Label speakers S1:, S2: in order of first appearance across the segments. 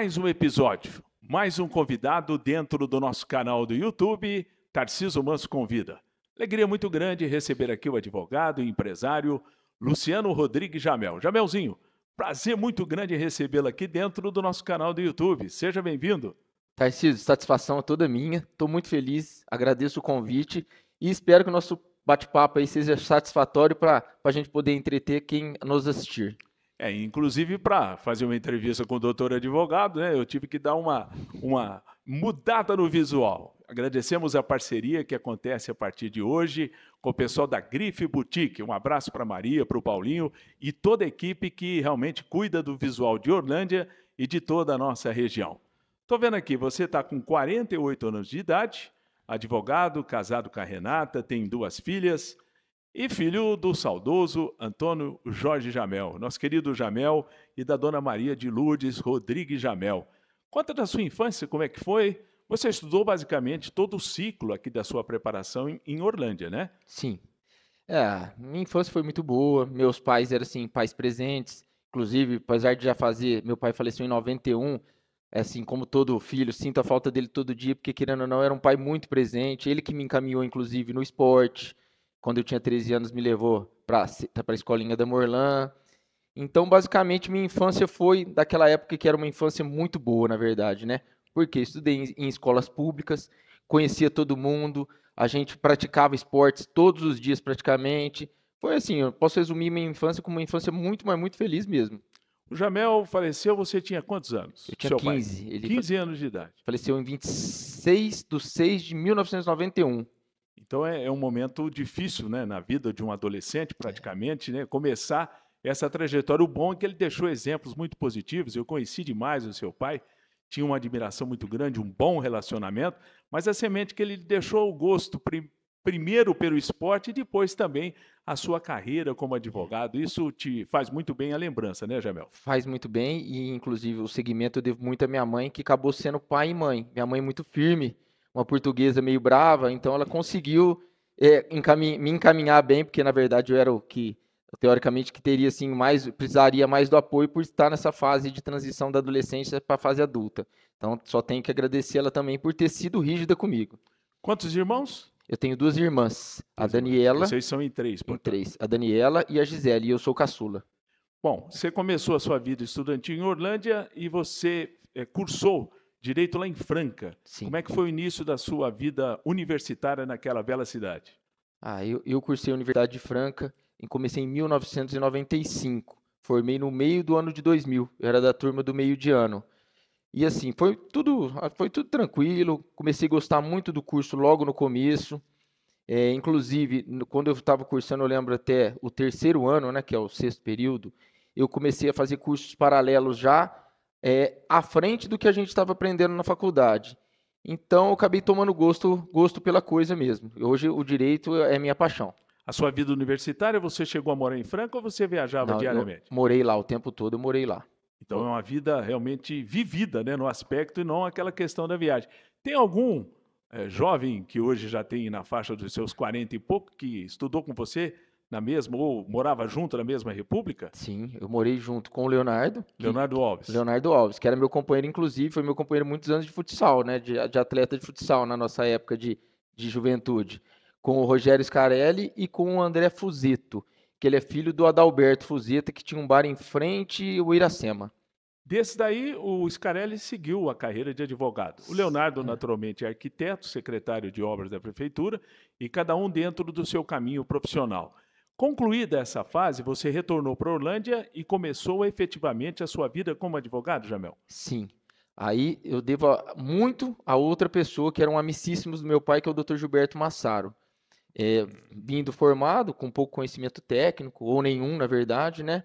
S1: mais um episódio, mais um convidado dentro do nosso canal do YouTube, Tarciso Manso Convida. Alegria muito grande receber aqui o advogado e empresário Luciano Rodrigues Jamel. Jamelzinho, prazer muito grande recebê-lo aqui dentro do nosso canal do YouTube. Seja bem-vindo. Tarciso, satisfação é toda minha.
S2: Estou muito feliz, agradeço o convite e espero que o nosso bate-papo aí seja satisfatório
S1: para a gente poder entreter quem nos assistir. É, inclusive, para fazer uma entrevista com o doutor advogado, né, eu tive que dar uma, uma mudada no visual. Agradecemos a parceria que acontece a partir de hoje com o pessoal da Grife Boutique. Um abraço para Maria, para o Paulinho e toda a equipe que realmente cuida do visual de Orlândia e de toda a nossa região. Estou vendo aqui, você está com 48 anos de idade, advogado, casado com a Renata, tem duas filhas e filho do saudoso Antônio Jorge Jamel, nosso querido Jamel, e da dona Maria de Lourdes Rodrigues Jamel. Conta da sua infância, como é que foi? Você estudou basicamente todo o ciclo aqui da sua preparação em, Orlândia, né? Sim. É,
S2: minha infância foi muito boa, meus pais eram, assim, pais presentes, inclusive, apesar de já fazer, meu pai faleceu em 91, é, assim, como todo filho, sinto a falta dele todo dia, porque querendo ou não, era um pai muito presente, ele que me encaminhou, inclusive, no esporte, quando eu tinha 13 anos, me levou para a escolinha da Morlan. Então, basicamente, minha infância foi daquela época que era uma infância muito boa, na verdade, né? Porque estudei em escolas públicas, conhecia todo mundo, a gente praticava esportes todos os dias praticamente. Foi assim, eu posso resumir minha infância como uma infância muito, mas muito feliz mesmo. O Jamel faleceu,
S1: você tinha quantos anos? Eu tinha 15. Pai? Ele 15 anos de idade. Faleceu em 26 de 6 de 1991. Então é, é um momento difícil né, na vida de um adolescente, é. praticamente, né, começar essa trajetória. O bom é que ele deixou exemplos muito positivos. Eu conheci demais o seu pai, tinha uma admiração muito grande, um bom relacionamento, mas a semente que ele deixou o gosto prim primeiro pelo esporte e depois também a sua carreira como advogado. Isso te faz muito bem a lembrança, né, Jamel? Faz muito bem e
S2: inclusive o segmento eu devo muito à minha mãe, que acabou sendo pai e mãe. Minha mãe é muito firme uma portuguesa meio brava, então ela conseguiu é, encamin me encaminhar bem, porque na verdade eu era o que teoricamente que teria assim mais precisaria mais do apoio por estar nessa fase de transição da adolescência para a fase adulta. Então só tenho que agradecer ela também por ter sido rígida comigo. Quantos irmãos? Eu tenho duas irmãs, a Daniela. Vocês são em três, por três. A Daniela e a Gisele, e eu sou caçula.
S1: Bom, você começou a sua vida estudantil em Orlândia e você é, cursou direito lá em Franca. Sim. Como é que foi o início da sua vida universitária naquela bela cidade? Ah, eu, eu cursei a Universidade de Franca
S2: e comecei em 1995. Formei no meio do ano de 2000. Eu era da turma do meio de ano. E assim, foi tudo, foi tudo tranquilo. Comecei a gostar muito do curso logo no começo. É, inclusive, quando eu estava cursando, eu lembro até o terceiro ano, né, que é o sexto período, eu comecei a fazer cursos paralelos já é, à frente do que a gente estava aprendendo na faculdade. Então eu acabei tomando gosto, gosto pela coisa mesmo. Hoje o direito é minha paixão. A sua vida universitária,
S1: você chegou a morar em Franca ou você viajava Não, diariamente? morei lá o tempo todo, eu morei lá. Então é uma vida realmente vivida, né, no aspecto e não aquela questão da viagem. Tem algum é, jovem que hoje já tem na faixa dos seus 40 e pouco que estudou com você na mesma, ou morava junto na mesma república? Sim, eu morei junto com o Leonardo. Leonardo que, Alves.
S2: Leonardo Alves, que era meu companheiro, inclusive, foi meu companheiro muitos anos de futsal, né? De, de atleta de futsal na nossa época de, de juventude. Com o Rogério Scarelli e com o André Fuzito,
S1: que ele é filho do Adalberto Fuzito, que tinha um bar em frente ao Iracema. Desse daí, o Scarelli seguiu a carreira de advogado. O Leonardo, é. naturalmente, é arquiteto, secretário de obras da prefeitura, e cada um dentro do seu caminho profissional. Concluída essa fase, você retornou para a Orlândia e começou efetivamente a sua vida como advogado, Jamel? Sim. Aí eu devo muito a outra pessoa que era um
S2: amicíssimo do meu pai, que é o Dr. Gilberto Massaro. É, vindo formado, com pouco conhecimento técnico, ou nenhum, na verdade, né?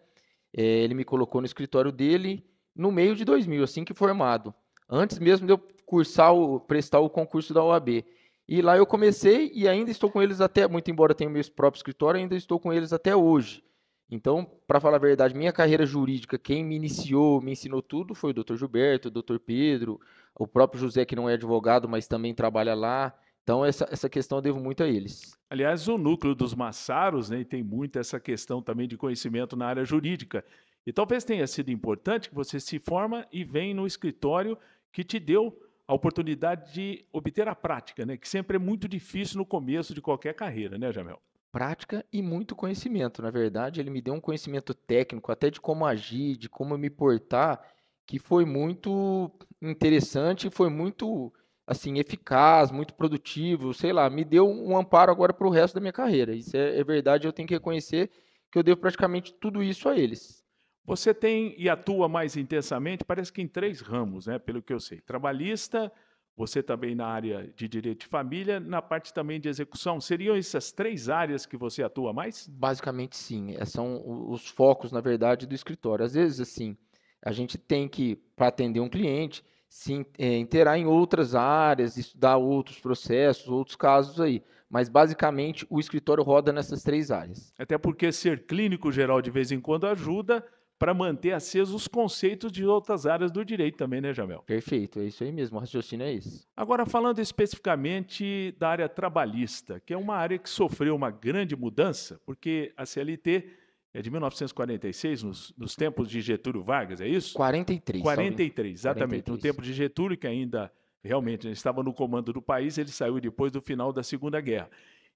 S2: É, ele me colocou no escritório dele no meio de 2000, assim que formado. Antes mesmo de eu cursar o, prestar o concurso da OAB. E lá eu comecei e ainda estou com eles até, muito embora tenha o meu próprio escritório, ainda estou com eles até hoje. Então, para falar a verdade, minha carreira jurídica, quem me iniciou, me ensinou tudo foi o Dr. Gilberto, o Dr. Pedro, o próprio José, que não é advogado, mas também trabalha
S1: lá. Então, essa, essa questão eu devo muito a eles. Aliás, o núcleo dos Massaros né, tem muito essa questão também de conhecimento na área jurídica. E talvez tenha sido importante que você se forma e vem no escritório que te deu a oportunidade de obter a prática, né? que sempre é muito difícil no começo de qualquer carreira, né, Jamel?
S2: Prática e muito conhecimento. Na verdade, ele me deu um conhecimento técnico, até de como agir, de como me portar, que foi muito interessante, foi muito assim eficaz, muito produtivo, sei lá, me deu um amparo agora para o resto da minha carreira. Isso é, é verdade, eu tenho que reconhecer
S1: que eu devo praticamente tudo isso a eles. Você tem e atua mais intensamente, parece que em três ramos, né, pelo que eu sei. Trabalhista, você também na área de direito de família, na parte também de execução. Seriam essas três áreas que você atua mais? Basicamente, sim. É, são os focos, na verdade, do escritório. Às vezes, assim, a gente tem
S2: que, para atender um cliente, se é, interar em outras áreas, estudar outros
S1: processos, outros casos aí. Mas, basicamente, o escritório roda nessas três áreas. Até porque ser clínico geral, de vez em quando, ajuda para manter acesos os conceitos de outras áreas do direito também, né, Jamel? Perfeito, é isso aí mesmo, o raciocínio é isso. Agora, falando especificamente da área trabalhista, que é uma área que sofreu uma grande mudança, porque a CLT é de 1946, nos, nos tempos de Getúlio Vargas, é isso? 43. 43, exatamente. 43. No tempo de Getúlio, que ainda realmente estava no comando do país, ele saiu depois do final da Segunda Guerra.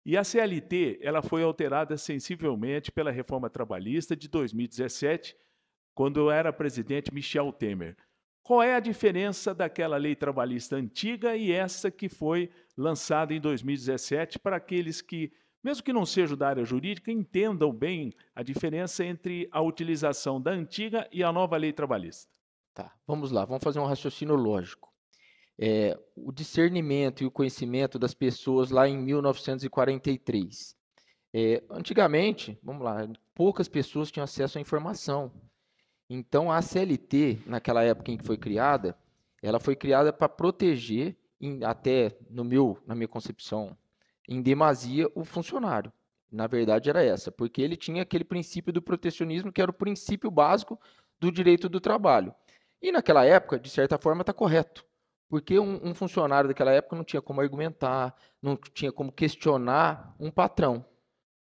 S1: E a CLT ela foi alterada sensivelmente pela reforma trabalhista de 2017, quando eu era presidente Michel Temer. Qual é a diferença daquela lei trabalhista antiga e essa que foi lançada em 2017 para aqueles que, mesmo que não sejam da área jurídica, entendam bem a diferença entre a utilização da antiga e a nova lei trabalhista?
S2: Tá, vamos lá, vamos fazer um raciocínio lógico. É, o discernimento e o conhecimento das pessoas lá em 1943. É, antigamente, vamos lá, poucas pessoas tinham acesso à informação. Então a CLT, naquela época em que foi criada, ela foi criada para proteger, em, até no meu, na minha concepção, em demasia o funcionário. Na verdade era essa, porque ele tinha aquele princípio do protecionismo que era o princípio básico do direito do trabalho. E naquela época, de certa forma, está correto. Porque um, um funcionário daquela época não tinha como argumentar, não tinha como questionar um patrão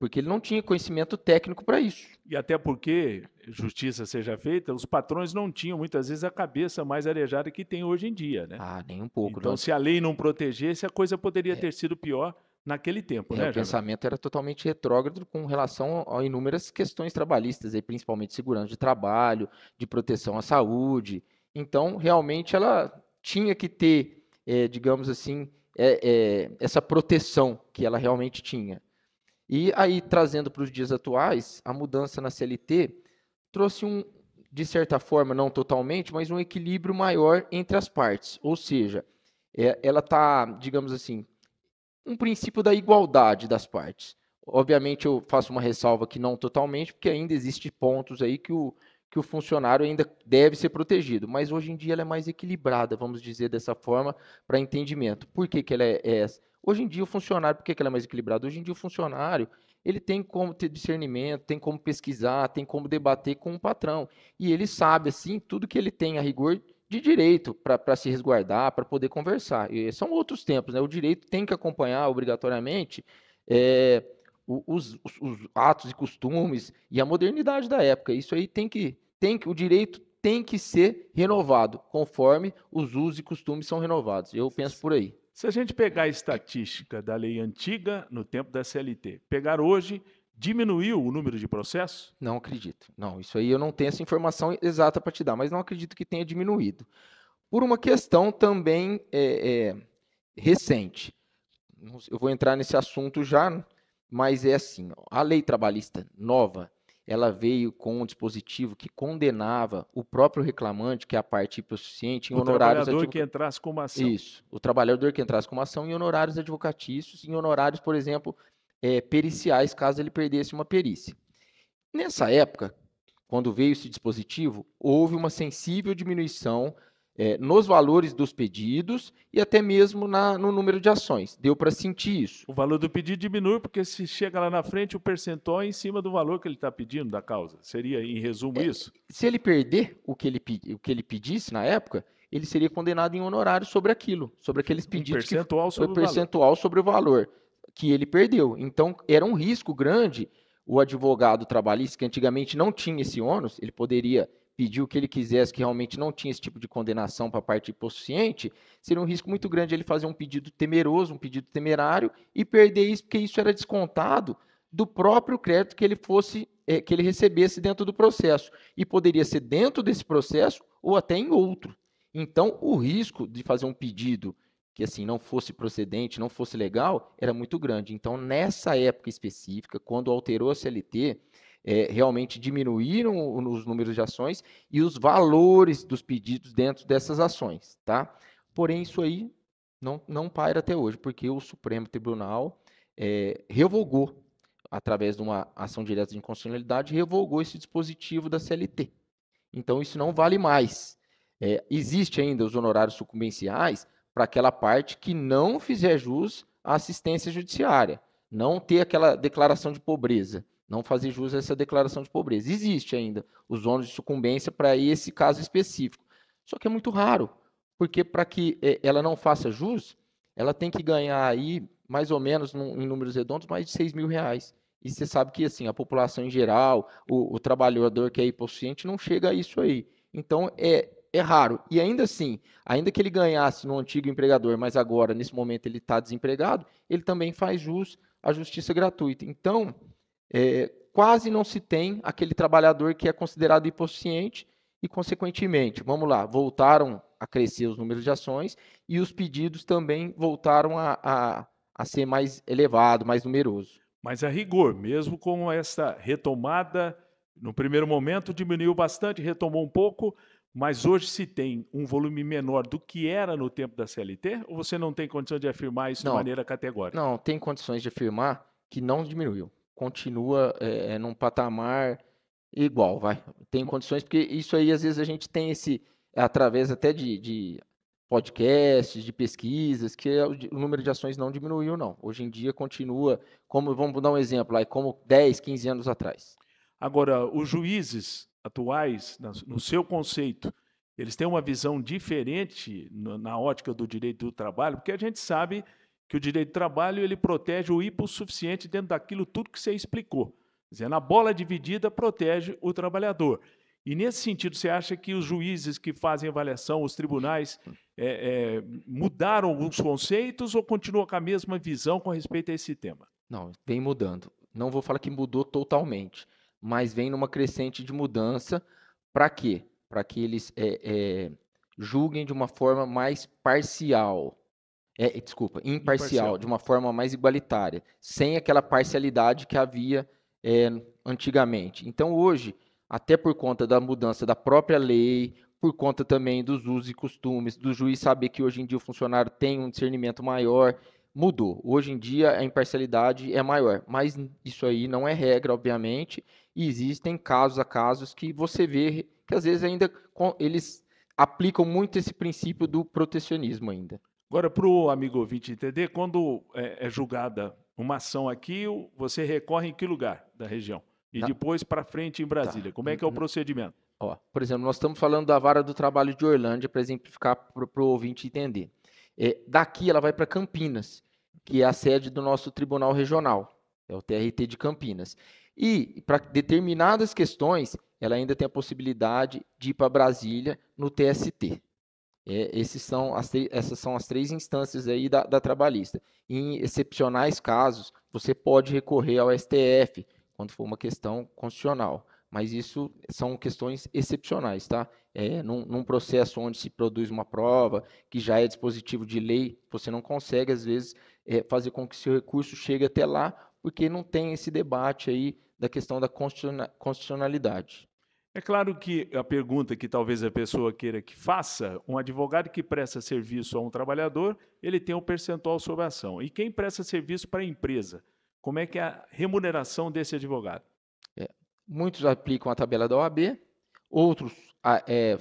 S2: porque ele não tinha conhecimento técnico para isso.
S1: E até porque, justiça seja feita, os patrões não tinham muitas vezes a cabeça mais arejada que tem hoje em dia, né? Ah, nem um pouco. Então, não. se a lei não protegesse, a coisa poderia é. ter sido pior naquele tempo, é, né? O
S2: pensamento era totalmente retrógrado com relação a inúmeras questões trabalhistas, principalmente segurança de trabalho, de proteção à saúde. Então, realmente, ela tinha que ter, é, digamos assim, eh, eh, essa proteção que ela realmente tinha. E aí, trazendo para os dias atuais, a mudança na CLT trouxe um, de certa forma, não totalmente, mas um equilíbrio maior entre as partes. Ou seja, é, ela está, digamos assim, um princípio da igualdade das partes. Obviamente, eu faço uma ressalva que não totalmente, porque ainda existem pontos aí que o, que o funcionário ainda deve ser protegido. Mas hoje em dia ela é mais equilibrada, vamos dizer dessa forma, para entendimento. Por que, que ela é, é Hoje em dia o funcionário, por que, que ela é mais equilibrada? Hoje em dia o funcionário, ele tem como ter discernimento, tem como pesquisar, tem como debater com o patrão. E ele sabe, assim, tudo que ele tem a rigor de direito para se resguardar, para poder conversar. E são outros tempos, né? O direito tem que acompanhar obrigatoriamente é, os, os, os, atos e costumes e a modernidade da época. Isso aí tem que, tem que o direito tem que ser
S1: renovado conforme os usos e costumes são renovados. Eu penso por aí. Se a gente pegar a estatística da lei antiga no tempo da CLT, pegar hoje, diminuiu o número de processos?
S2: Não acredito.
S1: Não, isso aí eu não tenho essa informação exata para te dar, mas não acredito que tenha
S2: diminuído. Por uma questão também é, é, recente. Eu vou entrar nesse assunto já, mas é assim: a lei trabalhista nova ela veio com um dispositivo que condenava o próprio reclamante, que é a parte suficiente, em o honorários... O trabalhador advoc... que entrasse com uma ação. Isso, o trabalhador que entrasse com uma ação em honorários advocatícios, em honorários, por exemplo, é, periciais, caso ele perdesse uma perícia. Nessa época, quando veio esse dispositivo, houve uma sensível diminuição é, nos valores dos pedidos e até mesmo na, no número de ações.
S1: Deu para sentir isso. O valor do pedido diminui porque se chega lá na frente o percentual é em cima do valor que ele está pedindo da causa. Seria, em resumo, é, isso? Se ele perder o que ele, o que ele
S2: pedisse na época, ele seria condenado em honorário sobre aquilo, sobre aqueles pedidos. Um percentual que, sobre percentual valor. sobre o valor que ele perdeu. Então, era um risco grande o advogado trabalhista, que antigamente não tinha esse ônus, ele poderia pediu o que ele quisesse, que realmente não tinha esse tipo de condenação para a parte hipossuficiente, seria um risco muito grande ele fazer um pedido temeroso, um pedido temerário e perder isso, porque isso era descontado do próprio crédito que ele fosse é, que ele recebesse dentro do processo e poderia ser dentro desse processo ou até em outro. Então, o risco de fazer um pedido que assim não fosse procedente, não fosse legal, era muito grande. Então, nessa época específica, quando alterou a CLT, é, realmente diminuíram os números de ações e os valores dos pedidos dentro dessas ações, tá? Porém, isso aí não, não paira até hoje, porque o Supremo Tribunal é, revogou, através de uma ação direta de inconstitucionalidade, revogou esse dispositivo da CLT. Então, isso não vale mais. É, existe ainda os honorários sucumbenciais para aquela parte que não fizer jus à assistência judiciária, não ter aquela declaração de pobreza não fazer jus a essa declaração de pobreza. Existe ainda os ônus de sucumbência para esse caso específico. Só que é muito raro, porque para que é, ela não faça jus, ela tem que ganhar aí, mais ou menos, em números redondos, mais de 6 mil reais. E você sabe que assim, a população em geral, o, o trabalhador que é hipossuficiente, não chega a isso aí. Então é, é raro. E ainda assim, ainda que ele ganhasse no antigo empregador, mas agora, nesse momento, ele está desempregado, ele também faz jus à justiça gratuita. Então, é, quase não se tem aquele trabalhador que é considerado hiposciente e, consequentemente, vamos lá, voltaram a crescer os números de ações e os pedidos também voltaram a, a,
S1: a ser mais elevado, mais numeroso. Mas a é rigor, mesmo com essa retomada, no primeiro momento diminuiu bastante, retomou um pouco, mas hoje se tem um volume menor do que era no tempo da CLT? Ou você não tem condição de afirmar isso não, de maneira categórica?
S2: Não, tem condições de afirmar que não diminuiu continua é, num patamar igual, vai. Tem condições, porque isso aí, às vezes, a gente tem esse, através até de, de podcasts, de pesquisas, que é o número de ações não diminuiu, não. Hoje em dia continua, como vamos dar um exemplo aí, como 10, 15 anos atrás.
S1: Agora, os juízes atuais, no seu conceito, eles têm uma visão diferente na ótica do direito do trabalho, porque a gente sabe que o direito do trabalho ele protege o hipossuficiente dentro daquilo tudo que você explicou. Quer dizer, na bola dividida protege o trabalhador. E nesse sentido, você acha que os juízes que fazem avaliação, os tribunais, é, é, mudaram alguns conceitos ou continua com a mesma visão com respeito a esse tema?
S2: Não, vem mudando. Não vou
S1: falar que mudou totalmente,
S2: mas vem numa crescente de mudança. Para quê? Para que eles é, é, julguem de uma forma mais parcial é, desculpa, imparcial, imparcial, de uma forma mais igualitária, sem aquela parcialidade que havia é, antigamente. Então, hoje, até por conta da mudança da própria lei, por conta também dos usos e costumes, do juiz saber que hoje em dia o funcionário tem um discernimento maior, mudou. Hoje em dia a imparcialidade é maior, mas isso aí não é regra, obviamente, e existem casos a casos que você vê que às vezes ainda eles
S1: aplicam muito esse princípio do protecionismo ainda. Agora, para o amigo ouvinte entender, quando é, é julgada uma ação aqui, você recorre em que lugar da região? E depois para frente em tá. Brasília. Tá. Como é que é o uhum. procedimento? Ó, por exemplo, nós estamos falando da vara do trabalho
S2: de Orlândia, para exemplificar para o ouvinte entender. É, daqui ela vai para Campinas, que é a sede do nosso Tribunal Regional, é o TRT de Campinas. E para determinadas questões, ela ainda tem a possibilidade de ir para Brasília no TST. É, esses são as, essas são as três instâncias aí da, da trabalhista. Em excepcionais casos, você pode recorrer ao STF, quando for uma questão constitucional. Mas isso são questões excepcionais, tá? É, num, num, processo onde se produz uma prova, que já é dispositivo de lei, você não consegue, às vezes, é, fazer com que seu recurso chegue até lá, porque não tem esse debate aí da questão da
S1: constitucionalidade. É claro que a pergunta que talvez a pessoa queira que faça, um advogado que presta serviço a um trabalhador, ele tem um percentual sobre a ação. E quem presta serviço para a empresa? Como é que é a remuneração desse advogado? É, muitos aplicam a tabela da OAB,
S2: outros a, é,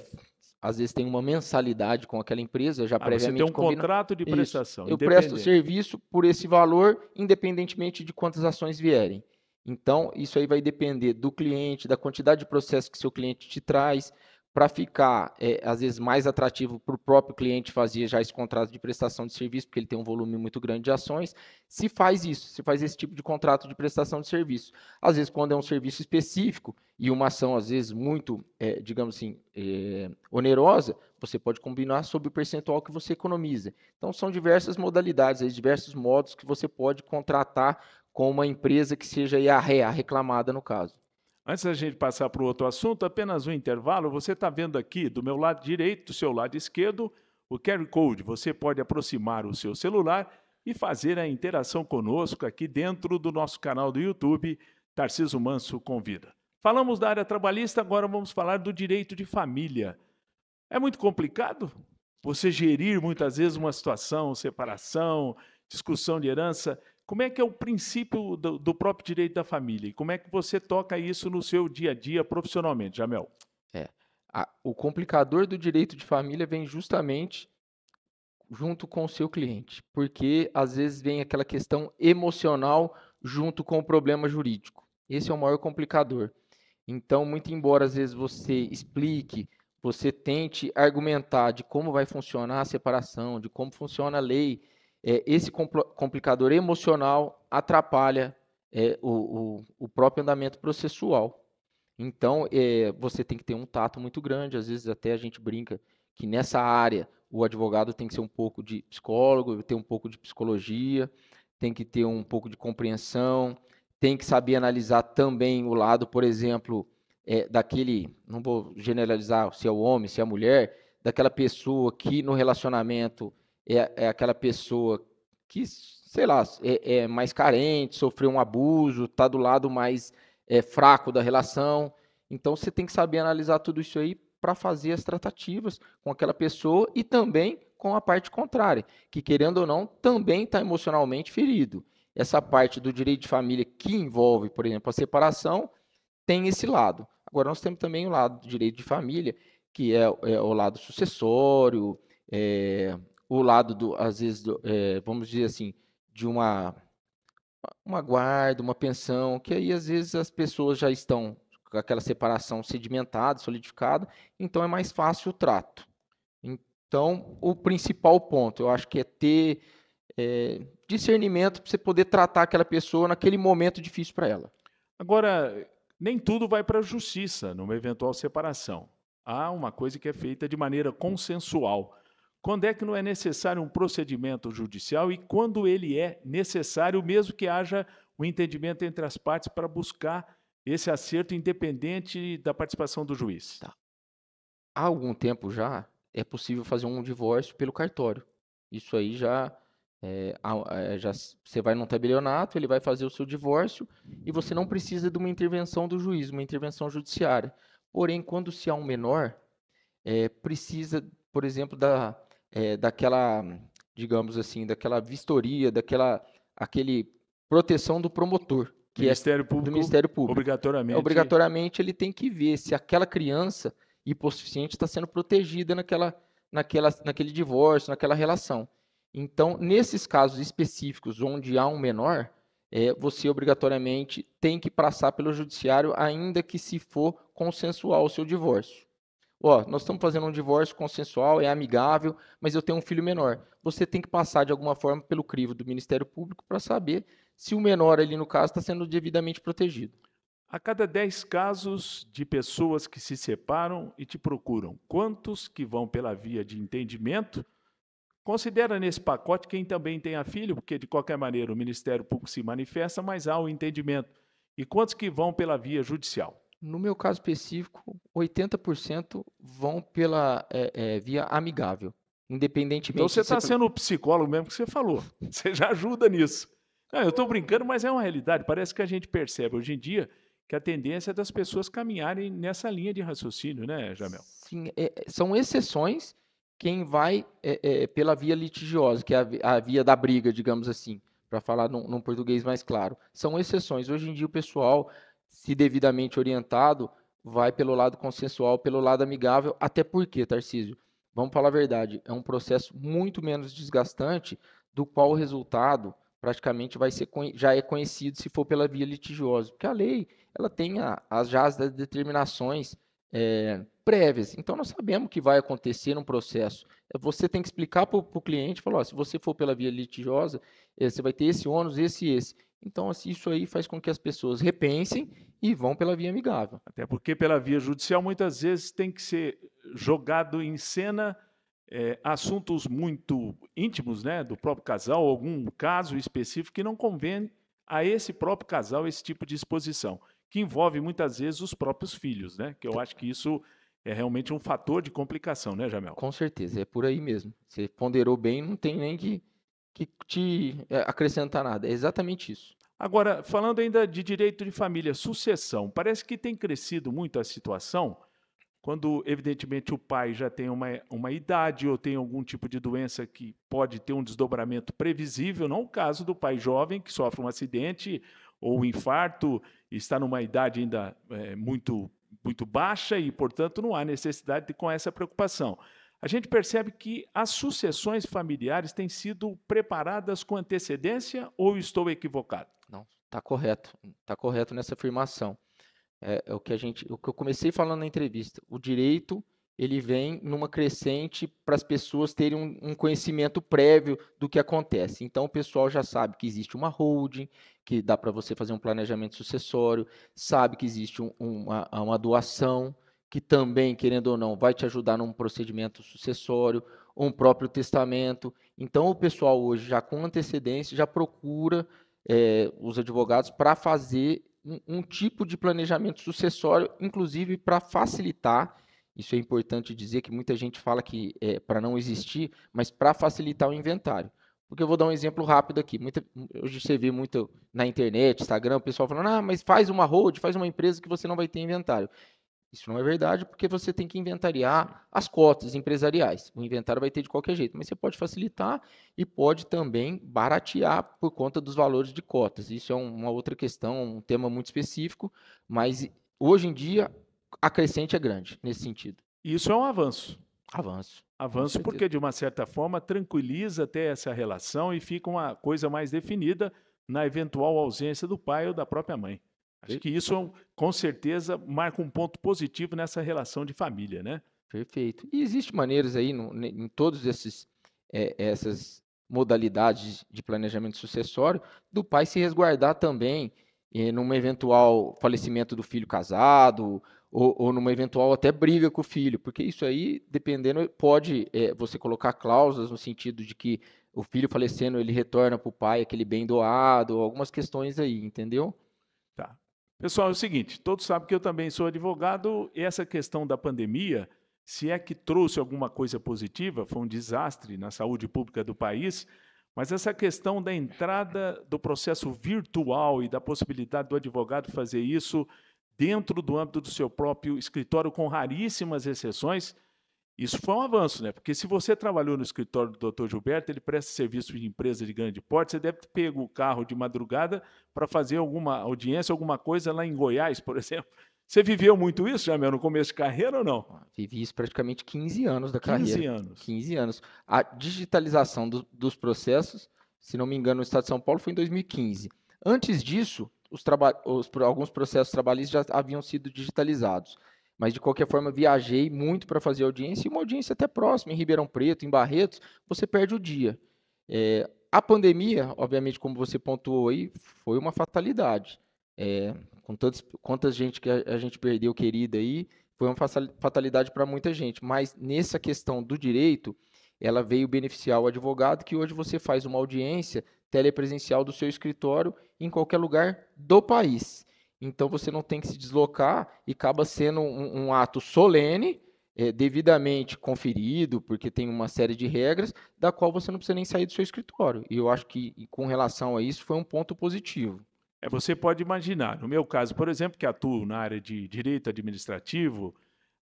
S2: às vezes tem uma mensalidade com aquela empresa já ah, previamente você tem um combina... contrato de prestação. Isso. Eu presto serviço por esse valor, independentemente de quantas ações vierem. Então, isso aí vai depender do cliente, da quantidade de processo que seu cliente te traz, para ficar, é, às vezes, mais atrativo para o próprio cliente fazer já esse contrato de prestação de serviço, porque ele tem um volume muito grande de ações, se faz isso, se faz esse tipo de contrato de prestação de serviço. Às vezes, quando é um serviço específico e uma ação, às vezes, muito, é, digamos assim, é, onerosa, você pode combinar sobre o percentual que você economiza. Então, são diversas modalidades, diversos modos que você pode contratar com uma empresa que seja a ré, a reclamada no caso.
S1: Antes da gente passar para o outro assunto, apenas um intervalo. Você está vendo aqui do meu lado direito, do seu lado esquerdo, o QR Code. Você pode aproximar o seu celular e fazer a interação conosco aqui dentro do nosso canal do YouTube, Tarciso Manso Convida. Falamos da área trabalhista, agora vamos falar do direito de família. É muito complicado você gerir muitas vezes uma situação, separação, discussão de herança como é que é o princípio do, do, próprio direito da família e como é que você toca isso no seu dia a dia profissionalmente, Jamel? É, a, o complicador do direito
S2: de família vem justamente junto com o seu cliente, porque às vezes vem aquela questão emocional junto com o problema jurídico. Esse é o maior complicador. Então, muito embora às vezes você explique, você tente argumentar de como vai funcionar a separação, de como funciona a lei, é, esse complicador emocional atrapalha é, o, o, o, próprio andamento processual. Então, é, você tem que ter um tato muito grande. Às vezes, até a gente brinca que nessa área o advogado tem que ser um pouco de psicólogo, ter um pouco de psicologia, tem que ter um pouco de compreensão, tem que saber analisar também o lado, por exemplo, é, daquele. Não vou generalizar se é o homem, se é a mulher, daquela pessoa que no relacionamento é, é aquela pessoa que, sei lá, é, é, mais carente, sofreu um abuso, está do lado mais é, fraco da relação. Então você tem que saber analisar tudo isso aí para fazer as tratativas com aquela pessoa e também com a parte contrária, que querendo ou não, também está emocionalmente ferido. Essa parte do direito de família que envolve, por exemplo, a separação, tem esse lado. Agora nós temos também o lado do direito de família, que é, é o lado sucessório, é, o lado do, às vezes, do, é, vamos dizer assim, de uma uma guarda, uma pensão, que aí às vezes as pessoas já estão com aquela separação sedimentada, solidificada, então é mais fácil o trato. Então, o principal ponto, eu acho que é ter é, discernimento para você poder tratar aquela pessoa naquele momento difícil para ela.
S1: Agora, nem tudo vai para a justiça numa eventual separação. Há uma coisa que é feita de maneira consensual. Quando é que não é necessário um procedimento judicial e quando ele é necessário, mesmo que haja o um entendimento entre as partes para buscar esse acerto independente da participação do juiz? Tá. Há algum tempo já
S2: é possível fazer um divórcio pelo cartório. Isso aí já é, já, você vai num tabelionato, ele vai fazer o seu divórcio e você não precisa de uma intervenção do juiz, uma intervenção judiciária. Porém, quando se há um menor, é, precisa, por exemplo, da, é, daquela, digamos assim, daquela vistoria, daquela aquele proteção do promotor, que é Ministério é Público, do Ministério Público. Obrigatoriamente. Obrigatoriamente ele tem que ver se aquela criança hipossuficiente está sendo protegida naquela, naquela, naquele divórcio, naquela relação. Então, nesses casos específicos onde há um menor, é, você obrigatoriamente tem que passar pelo judiciário, ainda que se for consensual o seu divórcio ó, nós estamos fazendo um divórcio consensual, é amigável, mas eu tenho um filho menor. Você tem que passar de alguma forma pelo crivo do Ministério Público para saber se o menor ali no caso está sendo devidamente protegido.
S1: A cada 10 casos de pessoas que se separam e te procuram, quantos que vão pela via de entendimento? Considera nesse pacote quem também tem a filho, porque de qualquer maneira o Ministério Público se manifesta, mas há o um entendimento. E quantos que vão pela via judicial?
S2: No meu caso específico, 80%
S1: vão pela é, é,
S2: via amigável, independentemente. Então você está sendo
S1: o psicólogo mesmo que você falou. Você já ajuda nisso. Não, eu estou brincando, mas é uma realidade. Parece que a gente percebe hoje em dia que a tendência é das pessoas caminharem nessa linha de raciocínio, né, Jamel? Sim,
S2: é, é são exceções quem vai é, é, pela via litigiosa, que é a, a, via da briga, digamos assim, para falar num, num português mais claro. São exceções. Hoje em dia o pessoal se devidamente orientado, vai pelo lado consensual, pelo lado amigável, até porque, Tarcísio, vamos falar a verdade, é um processo muito menos desgastante, do qual o resultado praticamente vai ser, já é conhecido se for pela via litigiosa, porque a lei ela tem a, as já as determinações é, prévias, então nós sabemos o que vai acontecer num processo. É, você tem que explicar para o cliente, falar, ó, se você for pela via litigiosa, eh, você vai ter esse ônus, esse e esse. Então, assim, isso aí faz com que as pessoas repensem e vão pela via
S1: amigável. Até porque pela via judicial muitas vezes tem que ser jogado em cena é, assuntos muito íntimos, né, do próprio casal, algum caso específico que não convém a esse próprio casal esse tipo de exposição, que envolve muitas vezes os próprios filhos, né? Que eu acho que isso é realmente um fator de complicação, né, Jamel? Com certeza, é por aí mesmo. Você ponderou bem, não tem nem que que te é, acrescentar nada. É exatamente isso. Agora, falando ainda de direito de família, sucessão, parece que tem crescido muito a situação quando, evidentemente, o pai já tem uma, uma idade ou tem algum tipo de doença que pode ter um desdobramento previsível, não o caso do pai jovem que sofre um acidente ou um infarto, está numa idade ainda é, muito, muito baixa e, portanto, não há necessidade de, com essa preocupação a gente percebe que as sucessões familiares têm sido preparadas com antecedência ou estou equivocado? Não, está correto, está correto nessa afirmação.
S2: É, é, o que a gente, o que eu comecei falando na entrevista. O direito ele vem numa crescente para as pessoas terem um, um, conhecimento prévio do que acontece. Então o pessoal já sabe que existe uma holding, que dá para você fazer um planejamento sucessório, sabe que existe um, uma, uma doação, que também, querendo ou não, vai te ajudar num procedimento sucessório, um próprio testamento. Então, o pessoal hoje, já com antecedência, já procura é, os advogados para fazer um, um, tipo de planejamento sucessório, inclusive para facilitar. Isso é importante dizer que muita gente fala que é para não existir, mas para facilitar o inventário. Porque eu vou dar um exemplo rápido aqui. Muita, hoje você vê muito na internet, Instagram, o pessoal falando, ah, mas faz uma road, faz uma empresa que você não vai ter inventário. Isso não é verdade porque você tem que inventariar as cotas empresariais. O inventário vai ter de qualquer jeito, mas você pode facilitar e pode também baratear por conta dos valores de cotas. Isso é uma outra questão, um tema muito específico, mas hoje em dia a crescente é grande nesse sentido. Isso é um avanço. Avanço.
S1: Avanço porque, de uma certa forma, tranquiliza até essa relação e fica uma coisa mais definida na eventual ausência do pai ou da própria mãe. Acho que isso, com certeza, marca um ponto positivo nessa relação de família, né? Perfeito. E existem maneiras
S2: aí, no, em todos esses é, essas modalidades de planejamento sucessório, do pai se resguardar também é, num eventual falecimento do filho casado ou, ou, numa eventual até briga com o filho, porque isso aí, dependendo, pode é, você colocar cláusulas no sentido de que o filho falecendo ele retorna para o pai aquele
S1: bem doado, algumas questões aí, entendeu? Pessoal, é o seguinte: todos sabem que eu também sou advogado e essa questão da pandemia, se é que trouxe alguma coisa positiva, foi um desastre na saúde pública do país, mas essa questão da entrada do processo virtual e da possibilidade do advogado fazer isso dentro do âmbito do seu próprio escritório, com raríssimas exceções, isso foi um avanço, né? Porque se você trabalhou no escritório do Dr. Gilberto, ele presta serviço de empresa de grande porte, você deve ter pego o carro de madrugada para fazer alguma audiência, alguma coisa lá em Goiás, por exemplo. Você viveu muito isso, Jamel, no começo de carreira ou não? Ah, vivi isso praticamente 15 anos da 15 carreira. 15
S2: anos. 15 anos. A digitalização do, dos processos, se não me engano, no estado de São Paulo foi em 2015. Antes disso, os os, alguns processos trabalhistas já haviam sido digitalizados. Mas de qualquer forma, viajei muito para fazer audiência e uma audiência até próxima, em Ribeirão Preto, em Barretos, você perde o dia. É, a pandemia, obviamente, como você pontuou aí, foi uma fatalidade. É, com tantos, quantas gente que a, a gente perdeu querida aí, foi uma fatalidade para muita gente. Mas nessa questão do direito, ela veio beneficiar o advogado, que hoje você faz uma audiência telepresencial do seu escritório em qualquer lugar do país então você não tem que se deslocar e acaba sendo um, um ato solene, é, devidamente conferido, porque tem uma série de regras, da qual você não precisa nem sair do seu escritório. E eu acho que com relação
S1: a isso foi um ponto positivo. É, você pode imaginar, no meu caso, por exemplo, que atuo na área de direito administrativo,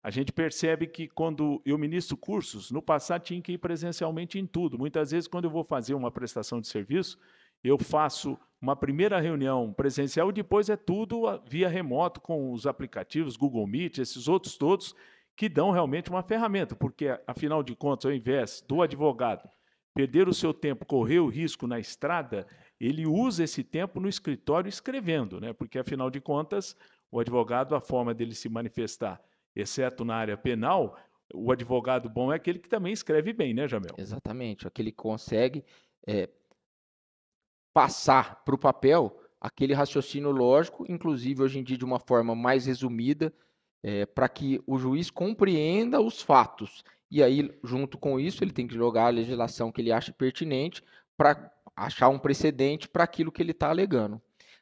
S1: a gente percebe que quando eu ministro cursos, no passado tinha que ir presencialmente em tudo. Muitas vezes, quando eu vou fazer uma prestação de serviço, eu faço uma primeira reunião presencial e depois é tudo via remoto com os aplicativos Google Meet, esses outros todos que dão realmente uma ferramenta, porque afinal de contas, ao invés do advogado perder o seu tempo, correr o risco na estrada, ele usa esse tempo no escritório escrevendo, né? Porque afinal de contas, o advogado, a forma dele se manifestar, exceto na área penal, o advogado bom é aquele que também escreve bem, né, Jamel? Exatamente, aquele é que consegue é,
S2: passar para o papel aquele raciocínio lógico, inclusive hoje em dia de uma forma mais resumida, é, para que o juiz compreenda os fatos. E aí, junto com isso, ele tem que jogar a legislação que ele acha pertinente para achar um precedente para aquilo que ele está alegando.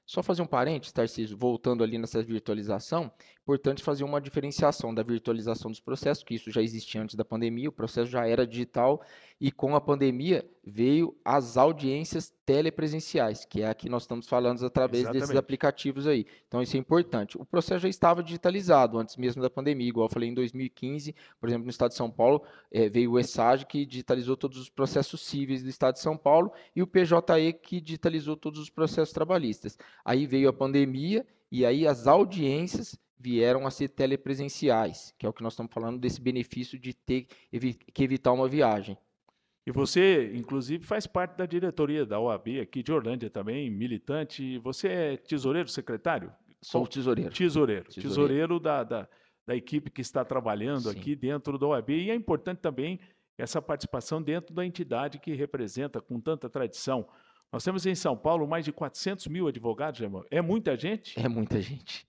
S2: Só fazer um parênteses, Tarcísio, voltando ali nessa virtualização, importante fazer uma diferenciação da virtualização dos processos, que isso já existia antes da pandemia, o processo já era digital, e com a pandemia veio as audiências telepresenciais, que é a que nós estamos falando através Exatamente. desses aplicativos aí. Então, isso é importante. O processo já estava digitalizado antes mesmo da pandemia, igual eu falei, em 2015, por exemplo, no estado de São Paulo, é, veio o ESAG, que digitalizou todos os processos cíveis do estado de São Paulo, e o PJE, que digitalizou todos os processos trabalhistas. Aí veio a pandemia e aí as audiências vieram a ser telepresenciais, que é o que nós estamos falando desse benefício de ter que evitar
S1: uma viagem. E você, inclusive, faz parte da diretoria da OAB aqui de Orlândia também, militante. Você é tesoureiro, secretário? Sou tesoureiro. Tesoureiro. Tesoureiro, tesoureiro da, da, da, equipe que está trabalhando Sim. aqui dentro da OAB. E é importante também essa participação dentro da entidade que representa com tanta tradição. Nós temos em São Paulo mais de 400 mil advogados, irmão. É muita gente? É
S2: muita gente.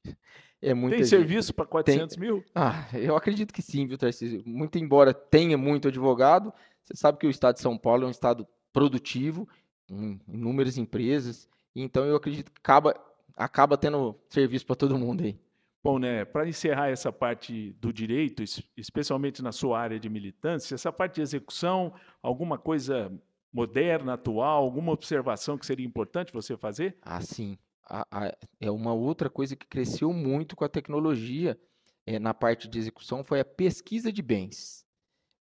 S2: É muita Tem gente. serviço para 400 Tem... mil? Ah, eu acredito que sim,
S1: viu, Tarcísio? Muito
S2: embora tenha muito advogado, você sabe que o estado de São Paulo é um estado produtivo, em inúmeras
S1: empresas, então eu acredito que acaba, acaba tendo serviço para todo mundo aí. Bom, né, para encerrar essa parte do direito, especialmente na sua área de militância, essa parte de execução, alguma coisa moderna, atual? Alguma observação que seria importante você fazer? Ah, sim. A, a, é
S2: uma outra coisa que cresceu muito com a tecnologia é, na parte de execução foi a pesquisa de bens.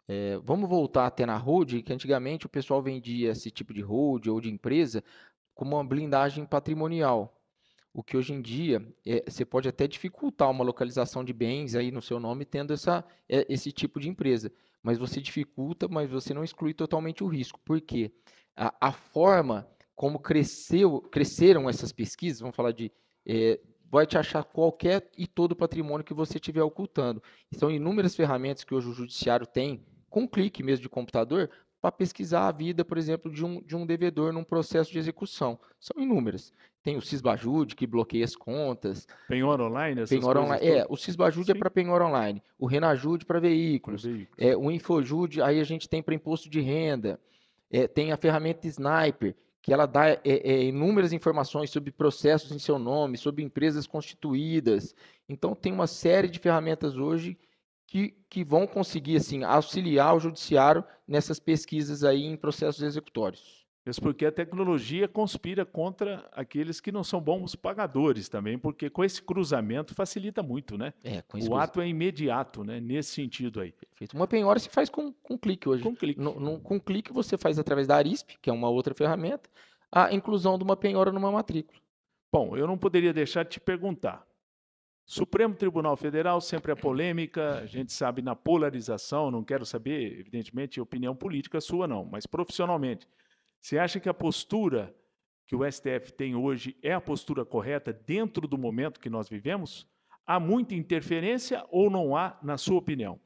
S2: É, vamos voltar até na hold, que antigamente o pessoal vendia esse tipo de hold ou de empresa como uma blindagem patrimonial. O que hoje em dia é, você pode até dificultar uma localização de bens aí no seu nome tendo essa, esse tipo de empresa mas você dificulta, mas você não exclui totalmente o risco. Por quê? A, a forma como cresceu, cresceram essas pesquisas, vamos falar de. É, vai te achar qualquer e todo o patrimônio que você estiver ocultando. São inúmeras ferramentas que hoje o judiciário tem, com um clique mesmo de computador, para pesquisar a vida, por exemplo, de um, de um devedor num processo de execução. São inúmeras. Tem o Sisbajude, que bloqueia as contas. Penhora Online? Penhora online. É, o Sisbajude é para penhora online. O Renajude para veículos. veículos. É, o Infojude, aí a gente tem para imposto de renda. É, tem a ferramenta Sniper, que ela dá é, é, inúmeras informações sobre processos em seu nome, sobre empresas constituídas. Então, tem uma série de ferramentas hoje que, que vão conseguir assim auxiliar o judiciário
S1: nessas pesquisas aí em processos executórios. Isso porque a tecnologia conspira contra aqueles que não são bons pagadores também, porque com esse cruzamento facilita muito, né? É, com o ato é imediato, né? Nesse sentido aí. Perfeito. Uma penhora se faz com, com clique
S2: hoje. Com clique. No, no, com clique você faz através da Arisp, que é uma outra ferramenta, a inclusão de uma
S1: penhora numa matrícula. Bom, eu não poderia deixar de te perguntar. Supremo Tribunal Federal sempre é polêmica, a gente sabe na polarização, não quero saber, evidentemente, opinião política é sua, não, mas profissionalmente. Você acha que a postura que o STF tem hoje é a postura correta dentro do momento que nós vivemos? Há muita interferência ou não há, na sua opinião?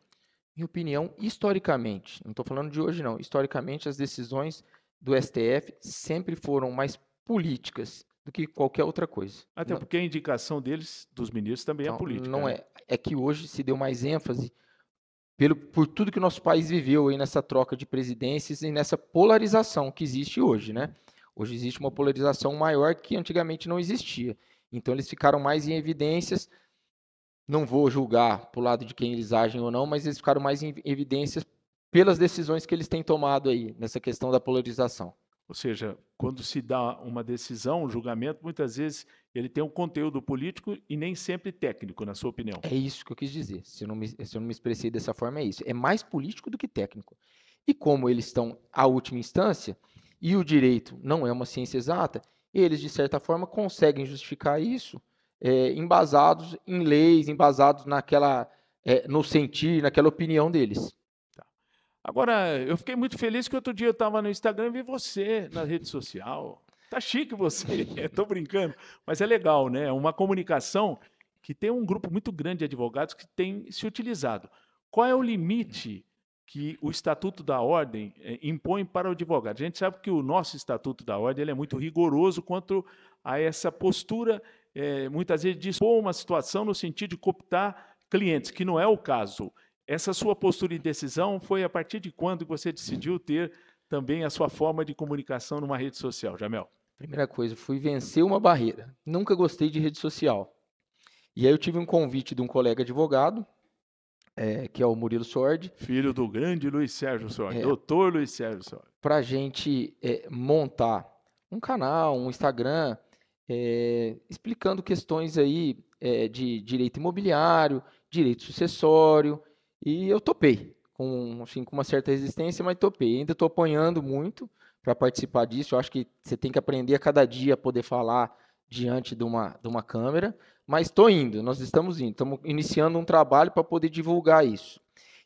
S1: Minha opinião, historicamente, não estou
S2: falando de hoje, não, historicamente, as decisões do STF sempre foram mais políticas do que qualquer outra coisa. Até não. porque a indicação deles, dos ministros, também não, é então, política. Não né? é. É que hoje se deu mais ênfase pelo, por tudo que o nosso país viveu aí nessa troca de presidências e nessa polarização que existe hoje, né? Hoje existe uma polarização maior que antigamente não existia. Então eles ficaram mais em evidências. Não vou julgar para o lado de quem eles agem ou não, mas eles ficaram mais em evidências pelas decisões
S1: que eles têm tomado aí nessa questão da polarização. Ou seja, quando se dá uma decisão, um julgamento, muitas vezes ele tem um conteúdo político e nem sempre técnico, na sua opinião. É isso que eu quis dizer. Se eu não me, se eu não me expressei dessa forma, é isso. É mais político do que técnico.
S2: E como eles estão à última instância, e o direito não é uma ciência exata, eles, de certa forma, conseguem justificar isso é, embasados em leis, embasados naquela, é, no sentir, naquela opinião deles.
S1: Agora, eu fiquei muito feliz que outro dia eu estava no Instagram e vi você na rede social. Tá chique você, estou brincando. Mas é legal, né? É uma comunicação que tem um grupo muito grande de advogados que tem se utilizado. Qual é o limite que o Estatuto da Ordem eh, impõe para o advogado? A gente sabe que o nosso Estatuto da Ordem é muito rigoroso quanto a essa postura, é, muitas vezes, de expor uma situação no sentido de cooptar clientes, que não é o caso. Essa sua postura e decisão foi a partir de quando você decidiu ter também a sua forma de comunicação numa rede social, Jamel? Primeira
S2: coisa, fui vencer uma barreira. Nunca gostei de rede social. E aí eu tive um convite de um colega advogado, é, que é o Murilo Sordi. Filho do grande Luiz Sérgio Sordi, é, doutor Luiz Sérgio Sordi. Para a gente é, montar um canal, um Instagram, é, explicando questões aí é, de direito imobiliário, direito sucessório, e eu topei, com, assim, com uma certa resistência, mas topei. Ainda estou apanhando muito para participar disso. Eu acho que você tem que aprender a cada dia a poder falar diante de uma, de uma câmera, mas estou indo, nós estamos indo, estamos iniciando um trabalho para poder divulgar isso.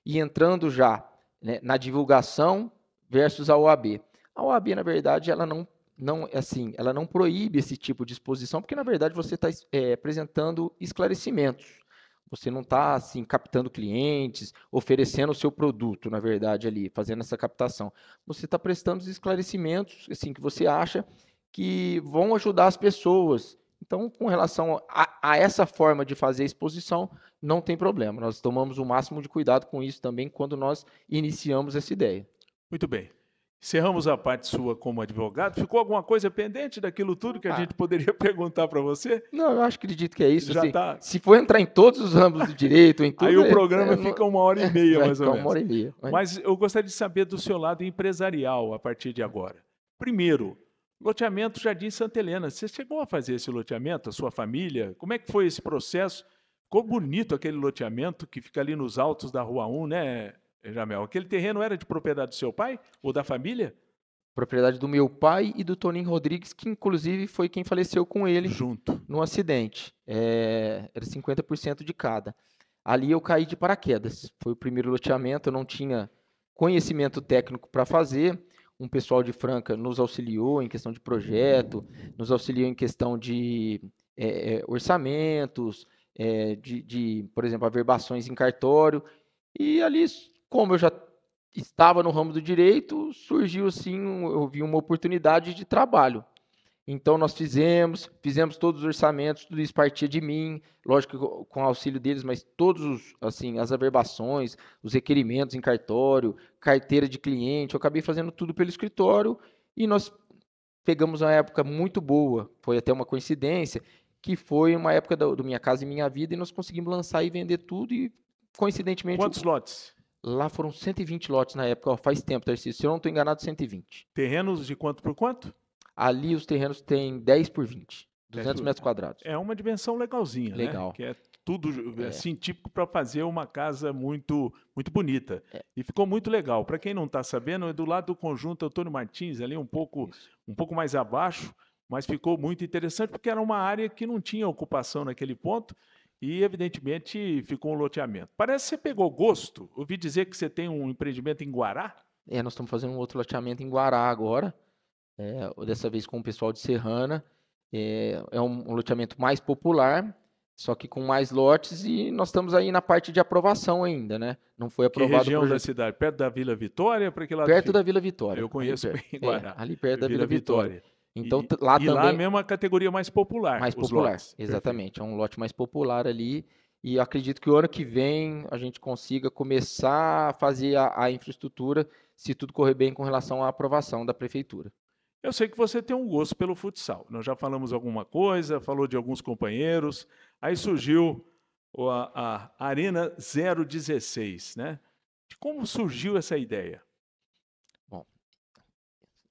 S2: E entrando já né, na divulgação versus a OAB. A OAB, na verdade, ela não, não assim, ela não proíbe esse tipo de exposição, porque na verdade você está é, eh, apresentando esclarecimentos. Você não está assim captando clientes, oferecendo o seu produto, na verdade, ali, fazendo essa captação. Você está prestando os esclarecimentos assim que você acha que vão ajudar as pessoas. Então, com relação a, a essa forma de fazer exposição, não tem problema. Nós tomamos o máximo de cuidado com isso também quando nós iniciamos essa ideia.
S1: Muito bem. Encerramos a parte sua como advogado. Ficou alguma coisa pendente daquilo tudo que a ah. gente poderia perguntar para você? Não, eu acho que acredito que é isso. Já assim, tá. Se for entrar em todos os ramos do direito, em tudo, aí o é, programa é, fica uma hora e meia, mais ou menos. Uma hora e meia. Mas... mas eu gostaria de saber do seu lado empresarial a partir de agora. Primeiro, loteamento Jardim Santa Helena. Você chegou a fazer esse loteamento, a sua família? Como é que foi esse processo? Ficou bonito aquele loteamento que fica ali nos altos da Rua 1, né, Jamel? Aquele terreno era de propriedade do seu pai ou da família? Propriedade do meu pai e do Toninho Rodrigues, que inclusive
S2: foi quem faleceu com ele. Junto. No acidente. É, era 50% de cada. Ali eu caí de paraquedas. Foi o primeiro loteamento, eu não tinha conhecimento técnico para fazer. Um pessoal de Franca nos auxiliou em questão de projeto, nos auxiliou em questão de é, é orçamentos, é, de, de, por exemplo, averbações em cartório. E ali como eu já estava no ramo do direito, surgiu assim, eu vi uma oportunidade de trabalho. Então nós fizemos, fizemos todos os orçamentos, tudo isso partia de mim, lógico com auxílio deles, mas todos os, assim, as averbações, os requerimentos em cartório, carteira de cliente, eu acabei fazendo tudo pelo escritório e nós pegamos uma época muito boa, foi até uma coincidência, que foi uma época do, do Minha Casa e Minha Vida e nós conseguimos lançar e vender tudo e coincidentemente... Quantos lotes? Lá foram 120 lotes na época, ó, faz tempo, Tarcísio. Se eu não estou enganado, 120. Terrenos de quanto por quanto? Ali os terrenos têm 10 por 20, 200 metros quadrados.
S1: É uma dimensão legalzinha, né? Legal. né? Que é tudo é. assim é. típico para fazer uma casa muito muito bonita. É. E ficou muito legal. Para quem não está sabendo, é do lado do conjunto Antônio Martins, ali um pouco um pouco mais abaixo, mas ficou muito interessante porque era uma área que não tinha ocupação naquele ponto e, evidentemente, ficou um loteamento. Parece que você pegou gosto. Ouvi dizer que você tem um empreendimento em Guará?
S2: É, nós estamos fazendo um outro loteamento em Guará agora, é, dessa vez com o pessoal de Serrana. É, é um, um loteamento mais popular, só que com mais lotes e nós estamos aí na parte de aprovação ainda, né?
S1: Não foi aprovado. Que região da cidade? Perto da Vila Vitória? Para que lado Perto da Vila Vitória. Eu conheço bem Guará. É, ali perto da Vila, Vitória. Vitória. Então e, lá e também. Lá mesmo é a categoria mais popular. Mais popular, lotes. exatamente.
S2: Perfeito. É um lote mais popular ali. E acredito que o ano que vem a gente consiga começar a fazer a, a infraestrutura,
S1: se tudo correr bem com relação à aprovação da prefeitura. Eu sei que você tem um gosto pelo futsal. Nós já falamos alguma coisa, falou de alguns companheiros. Aí surgiu a, a Arena 016, né? De como surgiu essa ideia?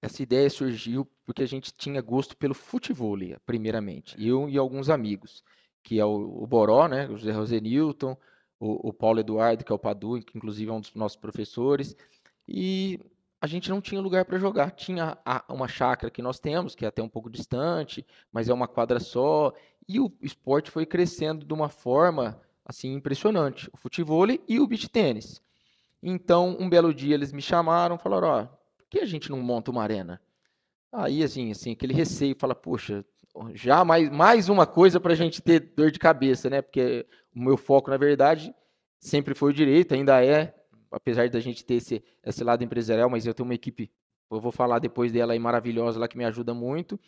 S1: Essa ideia surgiu porque a gente tinha gosto pelo
S2: futebol, primeiramente, é. eu e alguns amigos, que é o, o Boró, né, o José Rosenilton, o, o, Paulo Eduardo, que é o Padu, que inclusive é um dos nossos professores, e a gente não tinha lugar para jogar. Tinha a, uma chácara que nós temos, que é até um pouco distante, mas é uma quadra só, e o esporte foi crescendo de uma forma assim impressionante, o futebol e o beach tênis. Então, um belo dia eles me chamaram, falaram: "Ó, por que a gente não monta uma arena? Aí, assim, assim aquele receio, fala, poxa, já mais, mais uma coisa para a gente ter dor de cabeça, né? Porque o meu foco, na verdade, sempre foi o direito, ainda é, apesar da gente ter esse, esse lado empresarial, mas eu tenho uma equipe, eu vou falar depois dela aí, maravilhosa, lá que me ajuda muito.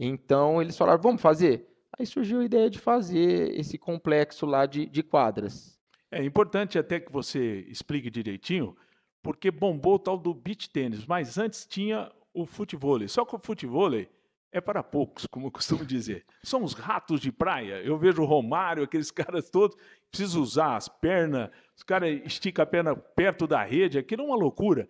S2: Então, eles falaram, vamos fazer? Aí surgiu a ideia de fazer esse complexo lá de, de
S1: quadras. É importante até que você explique direitinho porque bombou o tal do beach tênis, mas antes tinha o futebol. Só que o futebol é para poucos, como eu costumo dizer. os ratos de praia. Eu vejo o Romário, aqueles caras todos, precisa usar as pernas, os caras esticam a perna perto da rede, aquilo é uma loucura.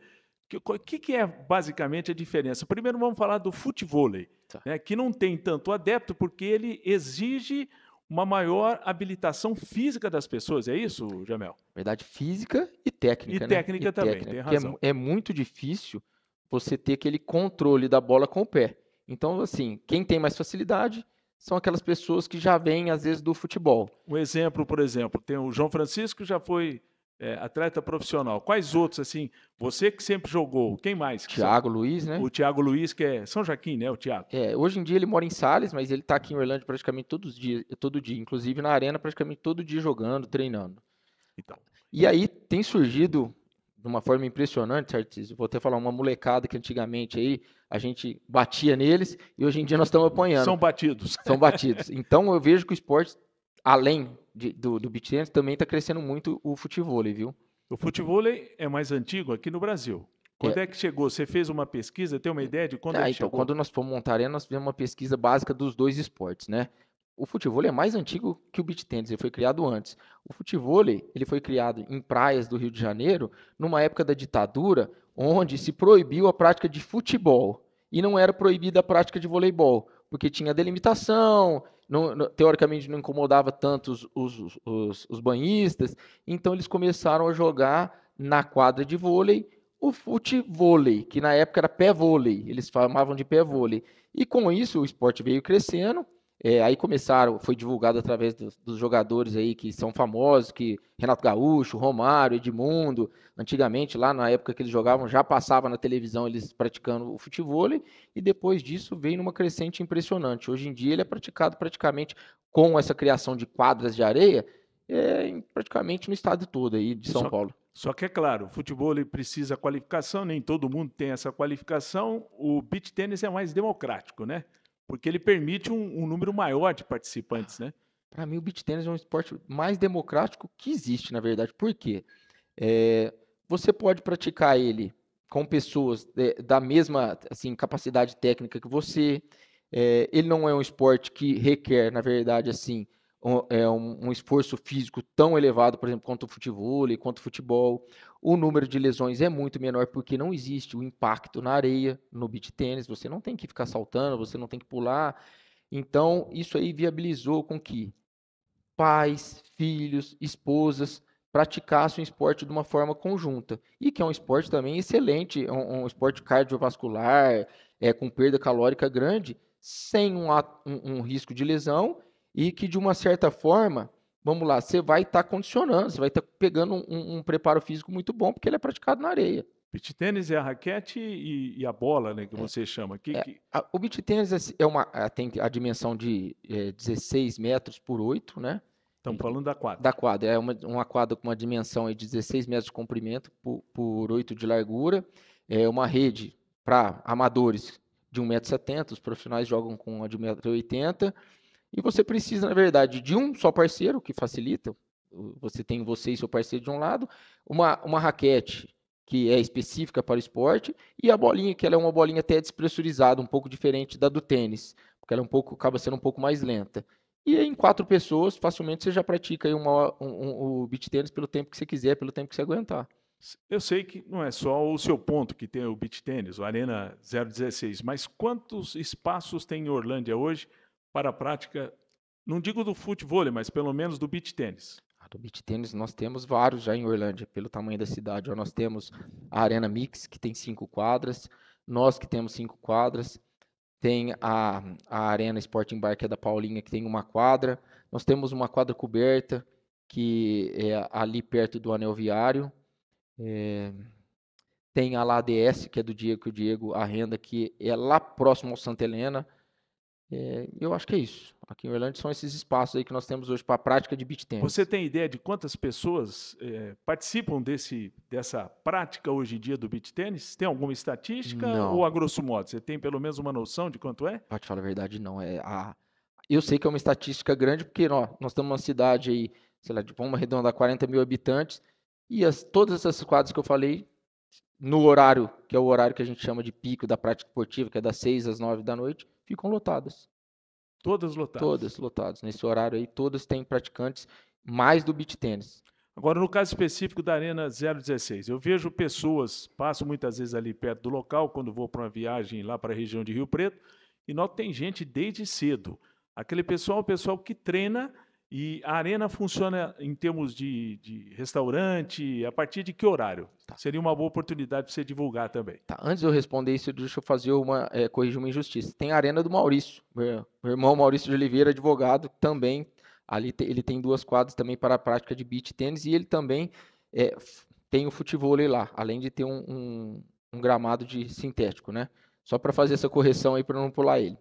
S1: O que, que, é basicamente a diferença? Primeiro vamos falar do futebol, tá. né, que não tem tanto adepto porque ele exige uma maior habilitação física das pessoas, é isso, Jamel? Verdade, física e
S2: técnica. E né? técnica e também, técnica, tem é razão. É, é muito difícil você ter aquele controle da bola com o pé. Então, assim, quem tem mais
S1: facilidade são aquelas pessoas que já vêm, às vezes, do futebol. Um exemplo, por exemplo, tem o João Francisco, já foi é, atleta profissional. Quais outros, assim, você que sempre jogou, quem mais? Tiago Luiz, né? O Tiago Luiz, que é São Joaquim, né, o Tiago? É, hoje em dia ele mora em
S2: Sales, mas ele está aqui em Orlando praticamente todos os dias, todo dia, inclusive na arena praticamente todo dia jogando, treinando. Então. E aí tem surgido de uma forma impressionante, Artis, vou até falar uma molecada que antigamente aí a gente batia neles e hoje em dia nós estamos apanhando. São batidos. São batidos. Então eu vejo que o esporte além de, do, do beach tennis,
S1: também está crescendo muito o futevôlei, viu? O futevôlei é mais antigo aqui no Brasil. Quando é. é. que chegou? Você fez uma pesquisa, tem uma ideia de quando ah, é que então, chegou? Quando nós fomos montar arena, nós fizemos uma pesquisa
S2: básica dos dois esportes, né? O futebol é mais antigo que o beach tennis, ele foi criado antes. O futebol ele foi criado em praias do Rio de Janeiro, numa época da ditadura, onde se proibiu a prática de futebol e não era proibida a prática de voleibol, porque tinha delimitação, não, teoricamente não incomodava tanto os, os, os, os, banhistas, então eles começaram a jogar na quadra de vôlei o futevôlei, que na época era pé vôlei, eles chamavam de pé vôlei. E com isso o esporte veio crescendo, é, aí começaram, foi divulgado através dos, dos, jogadores aí que são famosos, que Renato Gaúcho, Romário, Edmundo, antigamente lá na época que eles jogavam já passava na televisão eles praticando o futebol e depois disso veio numa crescente impressionante. Hoje em dia ele é praticado praticamente com essa criação de quadras de areia, é, praticamente no estado todo aí de São só, Paulo.
S1: Só que é claro, o futebol precisa qualificação, nem todo mundo tem essa qualificação. O beach tênis é mais democrático, né? porque ele permite um, um número maior de participantes, né? Para mim, o beat tênis
S2: é um esporte mais democrático que existe, na verdade. Por quê? É, você pode praticar ele com pessoas de, da mesma assim, capacidade técnica que você. É, ele não é um esporte que requer, na verdade, assim, um, é um, um, esforço físico tão elevado, por exemplo, quanto o futebol, quanto o futebol. O número de lesões é muito menor porque não existe o impacto na areia no beat tênis, você não tem que ficar saltando, você não tem que pular. Então, isso aí viabilizou com que pais, filhos, esposas praticassem o esporte de uma forma conjunta. E que é um esporte também excelente, é um, um esporte cardiovascular, é, com perda calórica grande, sem um, um, um risco de lesão e que, de uma certa forma, vamos lá, você vai estar tá condicionando, você vai estar tá pegando um, um, preparo físico muito bom, porque ele é praticado na areia. Beach tênis é a raquete e, e a bola, né, que é. você chama. aqui. é, que... A, o beach tênis é, é uma, é, tem a dimensão de é, 16 metros por 8, né? Estamos falando da quadra. Da quadra. É uma, uma quadra com uma dimensão de 16 metros de comprimento por, por 8 de largura. É uma rede para amadores de 1,70m, os profissionais jogam com uma de 1,80m e você precisa, na verdade, de um só parceiro que facilita. Você tem você e seu parceiro de um lado, uma, uma raquete que é específica para o esporte e a bolinha, que ela é uma bolinha até despressurizada, um pouco diferente da do tênis, porque ela é um pouco, acaba sendo um pouco mais lenta. E em quatro pessoas, facilmente você já pratica uma, um, um, o beat tênis pelo tempo que você quiser, pelo tempo que você aguentar.
S1: Eu sei que não é só o seu ponto que tem o beach tênis, o Arena 016, mas quantos espaços tem em Orlândia hoje para a prática, não digo do futebol, mas pelo menos do beach tênis? Ah, do beach
S2: tênis nós temos vários já em Orlândia, pelo tamanho da cidade. Nós temos a Arena Mix, que tem cinco quadras, nós que temos cinco quadras, tem a, a Arena Sporting Bar, que é da Paulinha, que tem uma quadra, nós temos uma quadra coberta, que é ali perto do anel viário, é... tem a LADS, que é do Diego, que o Diego arrenda, que é lá próximo ao Santa Helena, é, eu acho que é isso. Aqui em Orlando são esses espaços aí que nós temos hoje para a prática de beach tennis.
S1: Você tem ideia de quantas pessoas é, participam desse, dessa prática hoje em dia do beach tennis? Tem alguma estatística não. ou a grosso modo? Você tem pelo menos uma noção de quanto é?
S2: Para te falar a verdade, não. É a... Eu sei que é uma estatística grande porque ó, nós temos uma cidade aí, sei lá, de Pomba Redonda, 40 mil habitantes, e as, todas essas quadras que eu falei, no horário, que é o horário que a gente chama de pico da prática esportiva, que é das 6 às 9 da noite,
S1: ficam lotadas. Todas lotadas? Todas lotadas. Nesse horário aí, todas têm praticantes mais do beach tênis. Agora, no caso específico da Arena 016, eu vejo pessoas, passo muitas vezes ali perto do local, quando vou para uma viagem lá para a região de Rio Preto, e noto que tem gente desde cedo. Aquele pessoal, o é pessoal que treina e a arena funciona em termos de, de restaurante, a partir de que horário? Tá. Seria uma boa oportunidade para você divulgar também.
S2: Tá, antes de eu responder isso, deixa eu fazer uma, é, corrigir uma injustiça. Tem a arena do Maurício, meu, irmão Maurício de Oliveira, advogado, também. Ali te, ele tem duas quadras também para a prática de beach tênis e ele também é, tem o futebol lá, além de ter um, um, um gramado de sintético, né? Só para fazer essa correção aí para não pular ele.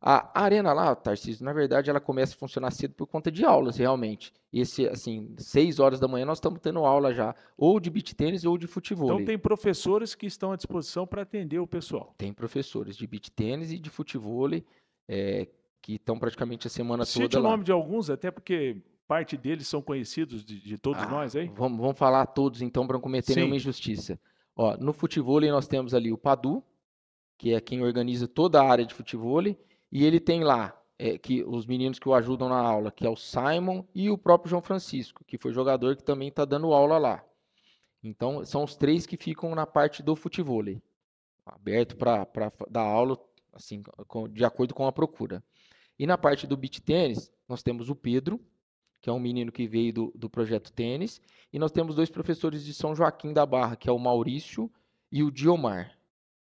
S2: A arena lá, Tarcísio, na verdade, ela começa a funcionar cedo por conta de aulas, realmente. Esse, assim, seis horas da manhã nós estamos tendo aula já, ou de beach tênis ou de futebol. Então tem
S1: professores que estão à disposição para atender o pessoal.
S2: Tem professores de beach tênis e de futebol é, que estão praticamente a semana Cite toda. Cite o nome lá.
S1: de alguns, até porque parte deles são conhecidos de, de todos ah, nós hein?
S2: Vamos, vamos falar todos então para não cometer Sim. nenhuma injustiça. Ó, no futebol nós temos ali o Padu, que é quem organiza toda a área de futebol. E ele tem lá é, que os meninos que o ajudam na aula, que é o Simon e o próprio João Francisco, que foi jogador que também está dando aula lá. Então, são os três que ficam na parte do futebol, aberto para dar aula assim, de acordo com a procura. E na parte do beach tênis, nós temos o Pedro, que é um menino que veio do, do projeto tênis, e nós temos dois professores de São Joaquim da Barra, que é o Maurício e o Diomar.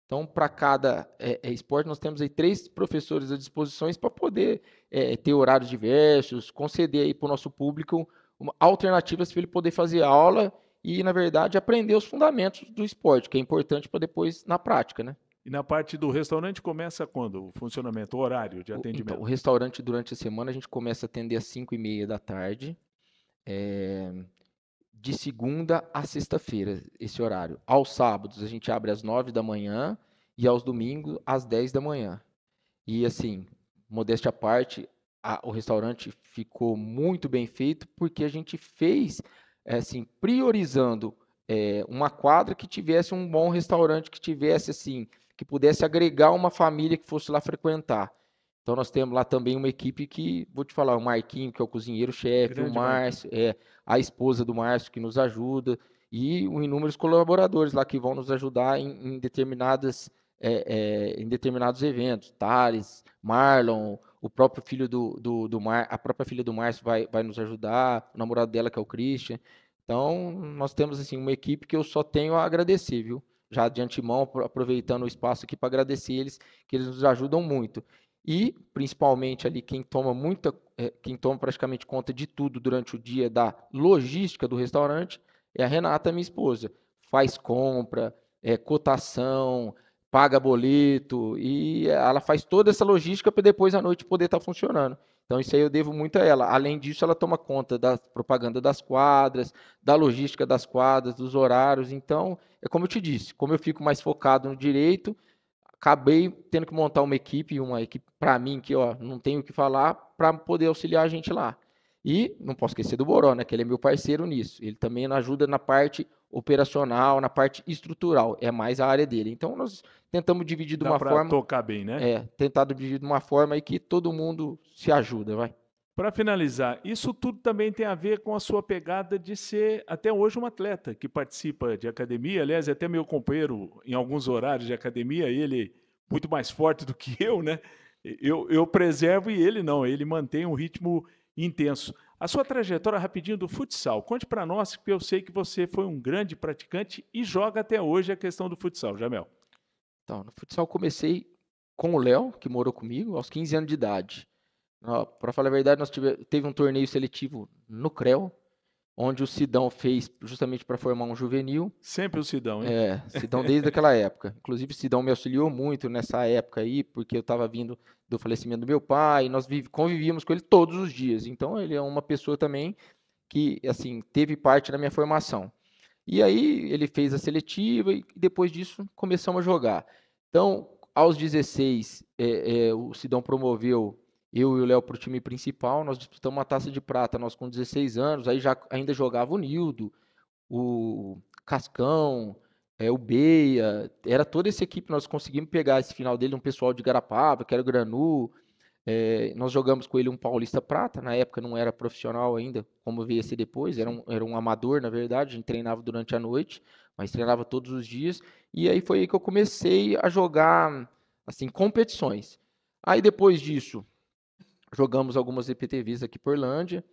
S2: Então, para cada é, é, esporte, nós temos aí três professores à disposição para poder é, ter horários diversos, conceder aí para o nosso público uma, alternativas para ele poder fazer aula e, na verdade, aprender os fundamentos do esporte, que é importante para depois na prática, né?
S1: E na parte do restaurante começa quando? O funcionamento, o horário de então, atendimento? Então, o
S2: restaurante durante a semana a gente começa a atender às 5 e meia da tarde. É, de segunda a sexta-feira, esse horário. Aos sábados a gente abre às nove da manhã e aos domingos às dez da manhã. E assim, modéstia à parte, a, o restaurante ficou muito bem feito porque a gente fez é, assim, priorizando é, uma quadra que tivesse um bom restaurante, que tivesse assim, que pudesse agregar uma família que fosse lá frequentar. Então nós temos lá também uma equipe que, vou te falar, o Marquinho, que é o cozinheiro-chefe, o Márcio, é, a esposa do Márcio que nos ajuda, e inúmeros colaboradores lá que vão nos ajudar em, em determinadas. É, é, em determinados eventos, Thales, Marlon, o próprio filho do, do, do Mar, a própria filha do Márcio vai, vai nos ajudar, o namorado dela que é o Christian. Então, nós temos assim uma equipe que eu só tenho a agradecer, viu? Já de antemão, aproveitando o espaço aqui para agradecer eles, que eles nos ajudam muito. E, principalmente, ali quem toma muita, é, quem toma praticamente conta de tudo durante o dia da logística do restaurante é a Renata, minha esposa. Faz compra, é, cotação, paga boleto e ela faz toda essa logística para depois à noite poder estar tá funcionando. Então isso aí eu devo muito a ela. Além disso, ela toma conta da propaganda das quadras, da logística das quadras, dos horários. Então, é como eu te disse, como eu fico mais focado no direito, acabei tendo que montar uma equipe, uma equipe para mim que ó, não tenho o que falar, para poder auxiliar a gente lá. E não posso esquecer do Boró, né, que ele é meu parceiro nisso. Ele também ajuda na parte operacional, na parte estrutural, é mais a área dele. Então nós tentamos dividir de uma forma tocar bem, né? É, tentado dividir de uma forma aí que todo
S1: mundo se ajuda, vai. Para finalizar, isso tudo também tem a ver com a sua pegada de ser até hoje um atleta que participa de academia. Aliás, é até meu companheiro, em alguns horários de academia, ele muito mais forte do que eu, né? Eu, eu preservo e ele não, ele mantém um ritmo intenso. A sua trajetória rapidinho do futsal, conte para nós, que eu sei que você foi um grande praticante e joga até hoje a questão do futsal, Jamel. Então, no futsal comecei com o Léo, que morou comigo, aos 15 anos de idade.
S2: Para falar a verdade, nós tive, teve um torneio seletivo no CREL, onde o Sidão fez justamente para formar um juvenil. Sempre o Sidão, hein? É, Sidão desde aquela época. Inclusive, o Sidão me auxiliou muito nessa época aí, porque eu estava vindo do falecimento do meu pai, e nós convivíamos com ele todos os dias. Então, ele é uma pessoa também que, assim, teve parte da minha formação. E aí, ele fez a seletiva e depois disso começamos a jogar. Então, aos 16, é, é, o Sidão promoveu eu e o Léo para o time principal, nós disputamos uma taça de prata, nós com 16 anos, aí já ainda jogava o Nildo, o Cascão, é, o Beia, era toda essa equipe, nós conseguimos pegar esse final dele, um pessoal de Garapava, que era o Granu, é, nós jogamos com ele um Paulista Prata, na época não era profissional ainda, como veio a ser depois, era um, era um amador, na verdade, a gente treinava durante a noite, mas treinava todos os dias, e aí foi aí que eu comecei a jogar, assim, competições. Aí depois disso, jogamos algumas EPTVs aqui por Lândia.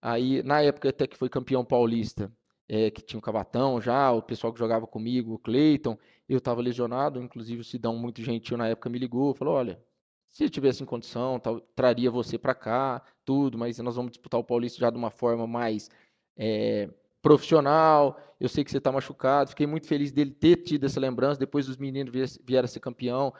S2: Aí, na época até que foi campeão paulista, é, que tinha o Cavatão já, o pessoal que jogava comigo, o Cleiton, eu estava lesionado, inclusive o Sidão, muito gentil na época, me ligou, falou, olha, se eu tivesse em condição, tal, traria você para cá, tudo, mas nós vamos disputar o Paulista já de uma forma mais é, profissional, eu sei que você está machucado, fiquei muito feliz dele ter tido essa lembrança, depois os meninos vieram ser campeão,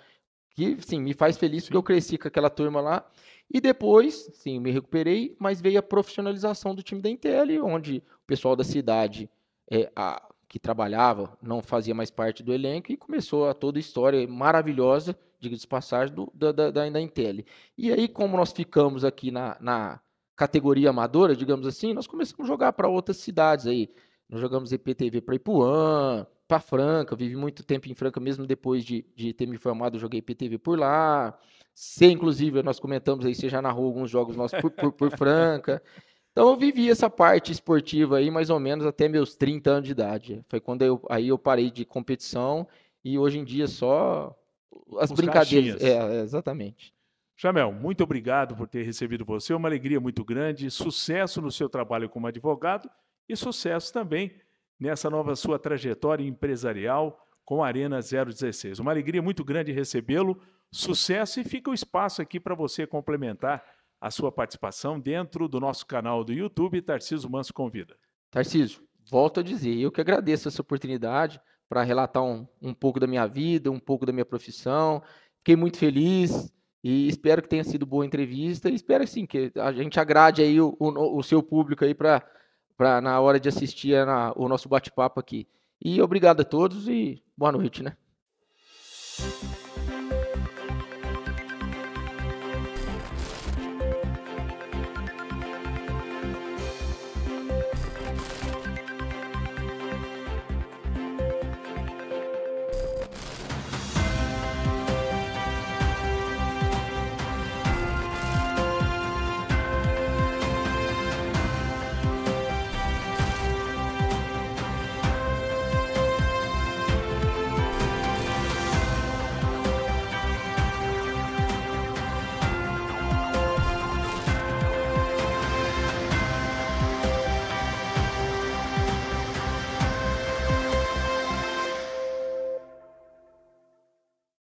S2: que, sim, me faz feliz, porque eu cresci com aquela turma lá, e depois, sim, me recuperei, mas veio a profissionalização do time da Intel, onde o pessoal da cidade é, a, que trabalhava não fazia mais parte do elenco e começou a toda a história maravilhosa, diga-se passagem, do, da, da, da Intel. E aí, como nós ficamos aqui na, na categoria amadora, digamos assim, nós começamos a jogar para outras cidades aí. Nós jogamos EPTV para Ipuã, para Franca, vivi muito tempo em Franca, mesmo depois de, de ter me formado, eu joguei EPTV por lá ser, inclusive, nós comentamos aí, você já narrou alguns jogos nossos por, por, por Franca. Então eu vivi essa parte esportiva aí mais ou menos até meus 30 anos de idade. Foi quando eu, aí eu parei de competição e hoje em
S1: dia só
S2: as Os brincadeiras.
S1: É, exatamente. Jamel, muito obrigado por ter recebido você. É uma alegria muito grande. Sucesso no seu trabalho como advogado e sucesso também nessa nova sua trajetória empresarial com a Arena 016. Uma alegria muito grande recebê-lo. Sucesso e fica o espaço aqui para você complementar a sua participação dentro do nosso canal do YouTube. Tarciso Manso convida.
S2: Tarciso, volto a dizer, eu que agradeço essa oportunidade para relatar um, um pouco da minha vida, um pouco da minha profissão. Fiquei muito feliz e espero que tenha sido boa entrevista. E espero sim que a gente agrade aí o, o, o seu público aí para na hora de assistir na, o nosso bate-papo aqui. E obrigado a todos e boa noite, né?